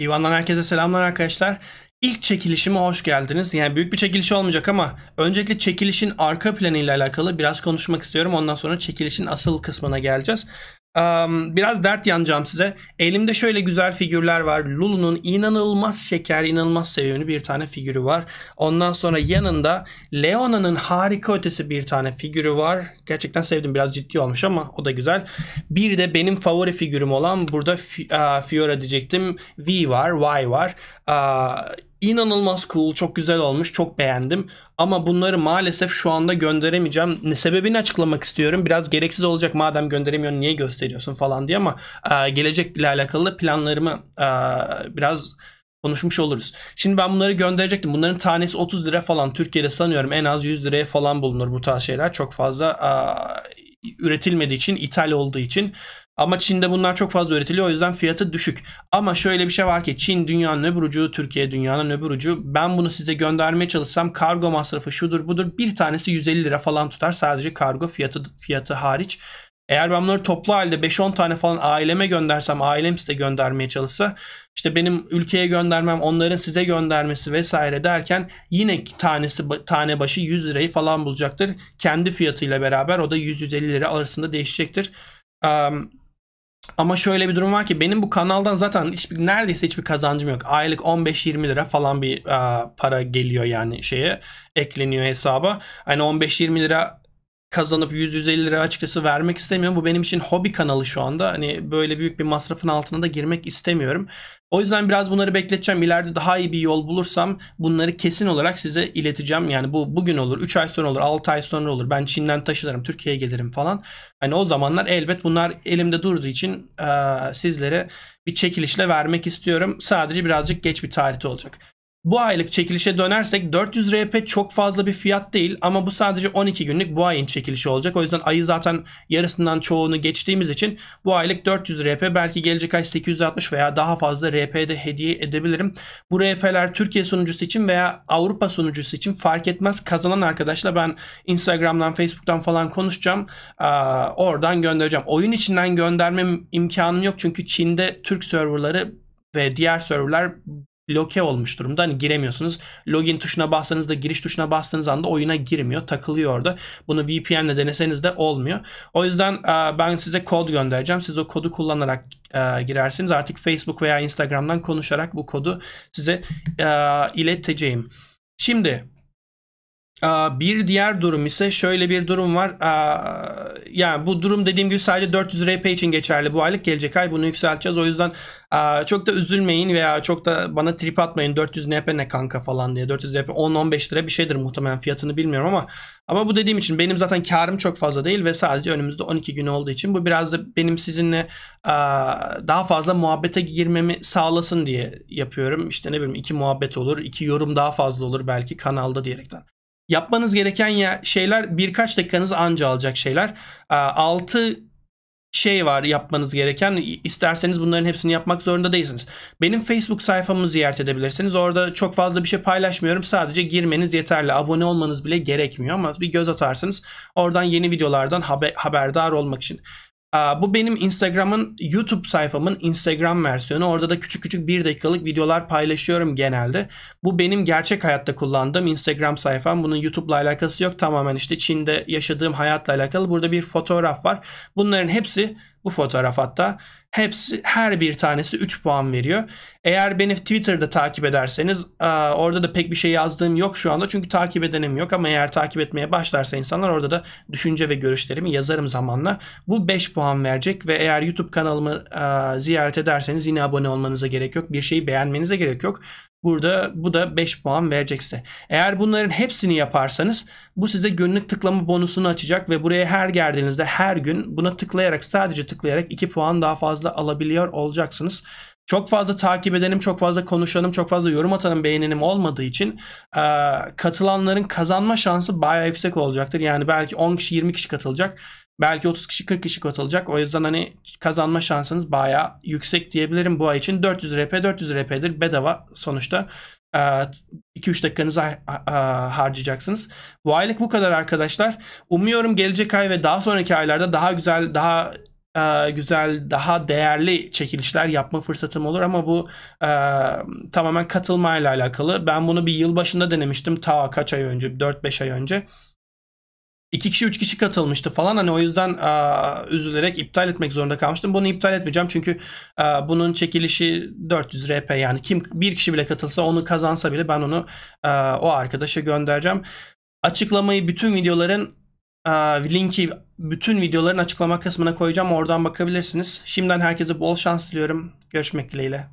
İvan'dan herkese selamlar arkadaşlar. İlk çekilişime hoş geldiniz. Yani büyük bir çekiliş olmayacak ama öncelikle çekilişin arka planıyla alakalı biraz konuşmak istiyorum. Ondan sonra çekilişin asıl kısmına geleceğiz. Um, biraz dert yanacağım size. Elimde şöyle güzel figürler var. Lulu'nun inanılmaz şeker, inanılmaz sevimli bir tane figürü var. Ondan sonra yanında Leona'nın harika ötesi bir tane figürü var. Gerçekten sevdim. Biraz ciddi olmuş ama o da güzel. Bir de benim favori figürüm olan burada Fiora diyecektim. V var, Y var. Uh, inanılmaz cool, çok güzel olmuş, çok beğendim. Ama bunları maalesef şu anda gönderemeyeceğim. Ne sebebini açıklamak istiyorum. Biraz gereksiz olacak madem gönderemiyorsun niye gösteriyorsun falan diye ama e, gelecekle alakalı planlarımı e, biraz konuşmuş oluruz. Şimdi ben bunları gönderecektim. Bunların tanesi 30 lira falan. Türkiye'de sanıyorum en az 100 liraya falan bulunur bu tarz şeyler. Çok fazla e, üretilmediği için, ithal olduğu için ama Çin'de bunlar çok fazla üretiliyor o yüzden fiyatı düşük. Ama şöyle bir şey var ki Çin dünyanın öbür ucu, Türkiye dünyanın öbür ucu. Ben bunu size göndermeye çalışsam kargo masrafı şudur budur bir tanesi 150 lira falan tutar sadece kargo fiyatı fiyatı hariç. Eğer ben bunları toplu halde 5-10 tane falan aileme göndersem, ailem size göndermeye çalışsa, işte benim ülkeye göndermem, onların size göndermesi vesaire derken yine tanesi tane başı 100 lirayı falan bulacaktır. Kendi fiyatıyla beraber o da 100-150 lira arasında değişecektir. Um, ama şöyle bir durum var ki benim bu kanaldan zaten hiçbir, neredeyse hiçbir kazancım yok. Aylık 15-20 lira falan bir a, para geliyor yani şeye ekleniyor hesaba. Hani 15-20 lira kazanıp 100-150 lira açıkçası vermek istemiyorum. Bu benim için hobi kanalı şu anda. Hani böyle büyük bir masrafın altına da girmek istemiyorum. O yüzden biraz bunları bekleteceğim. İleride daha iyi bir yol bulursam bunları kesin olarak size ileteceğim. Yani bu bugün olur, 3 ay sonra olur, 6 ay sonra olur. Ben Çin'den taşınırım, Türkiye'ye gelirim falan. Hani o zamanlar elbet bunlar elimde durduğu için e, sizlere bir çekilişle vermek istiyorum. Sadece birazcık geç bir tarihte olacak. Bu aylık çekilişe dönersek 400 RP çok fazla bir fiyat değil ama bu sadece 12 günlük bu ayın çekilişi olacak. O yüzden ayı zaten yarısından çoğunu geçtiğimiz için bu aylık 400 RP belki gelecek ay 860 veya daha fazla RP'de hediye edebilirim. Bu RP'ler Türkiye sunucusu için veya Avrupa sunucusu için fark etmez. Kazanan arkadaşla ben Instagram'dan, Facebook'tan falan konuşacağım. Ee, oradan göndereceğim. Oyun içinden gönderme imkanım yok çünkü Çin'de Türk serverları ve diğer serverlar bloke olmuş durumda. Hani giremiyorsunuz. Login tuşuna bastığınız da giriş tuşuna bastığınız anda oyuna girmiyor. Takılıyor orada. Bunu VPN ile deneseniz de olmuyor. O yüzden e, ben size kod göndereceğim. Siz o kodu kullanarak e, girersiniz. Artık Facebook veya Instagram'dan konuşarak bu kodu size e, ileteceğim. Şimdi bir diğer durum ise şöyle bir durum var. Yani bu durum dediğim gibi sadece 400 RP için geçerli bu aylık. Gelecek ay bunu yükselteceğiz. O yüzden çok da üzülmeyin veya çok da bana trip atmayın. 400 NP ne kanka falan diye. 400 NP 10-15 lira bir şeydir muhtemelen fiyatını bilmiyorum ama. Ama bu dediğim için benim zaten karım çok fazla değil ve sadece önümüzde 12 gün olduğu için bu biraz da benim sizinle daha fazla muhabbete girmemi sağlasın diye yapıyorum. İşte ne bileyim iki muhabbet olur, iki yorum daha fazla olur belki kanalda diyerekten. Yapmanız gereken ya şeyler birkaç dakikanız anca alacak şeyler. 6 ee, şey var yapmanız gereken. İsterseniz bunların hepsini yapmak zorunda değilsiniz. Benim Facebook sayfamı ziyaret edebilirsiniz. Orada çok fazla bir şey paylaşmıyorum. Sadece girmeniz yeterli. Abone olmanız bile gerekmiyor ama bir göz atarsınız. Oradan yeni videolardan haber, haberdar olmak için. Bu benim Instagram'ın YouTube sayfamın Instagram versiyonu. Orada da küçük küçük bir dakikalık videolar paylaşıyorum genelde. Bu benim gerçek hayatta kullandığım Instagram sayfam. Bunun YouTube'la alakası yok. Tamamen işte Çin'de yaşadığım hayatla alakalı. Burada bir fotoğraf var. Bunların hepsi bu fotoğraf hatta Hepsi her bir tanesi 3 puan veriyor. Eğer beni Twitter'da takip ederseniz orada da pek bir şey yazdığım yok şu anda çünkü takip edenim yok ama eğer takip etmeye başlarsa insanlar orada da düşünce ve görüşlerimi yazarım zamanla. Bu 5 puan verecek ve eğer YouTube kanalımı ziyaret ederseniz yine abone olmanıza gerek yok. Bir şeyi beğenmenize gerek yok. Burada bu da 5 puan verecekse, Eğer bunların hepsini yaparsanız bu size günlük tıklama bonusunu açacak ve buraya her geldiğinizde her gün buna tıklayarak sadece tıklayarak 2 puan daha fazla fazla alabiliyor olacaksınız. Çok fazla takip edenim, çok fazla konuşanım, çok fazla yorum atanım, beğenenim olmadığı için e, katılanların kazanma şansı bayağı yüksek olacaktır. Yani belki 10 kişi 20 kişi katılacak. Belki 30 kişi 40 kişi katılacak. O yüzden hani kazanma şansınız bayağı yüksek diyebilirim bu ay için. 400 RP 400 RP'dir bedava sonuçta. 2-3 dakikanızı harcayacaksınız. Bu aylık bu kadar arkadaşlar. Umuyorum gelecek ay ve daha sonraki aylarda daha güzel, daha ee, güzel, daha değerli çekilişler yapma fırsatım olur ama bu e, tamamen katılmayla alakalı. Ben bunu bir yıl başında denemiştim ta kaç ay önce, 4-5 ay önce. 2 kişi 3 kişi katılmıştı falan hani o yüzden e, üzülerek iptal etmek zorunda kalmıştım. Bunu iptal etmeyeceğim çünkü e, bunun çekilişi 400 RP yani kim bir kişi bile katılsa onu kazansa bile ben onu e, o arkadaşa göndereceğim. Açıklamayı bütün videoların ee, linki bütün videoların açıklama kısmına koyacağım. Oradan bakabilirsiniz. Şimdiden herkese bol şans diliyorum. Görüşmek dileğiyle.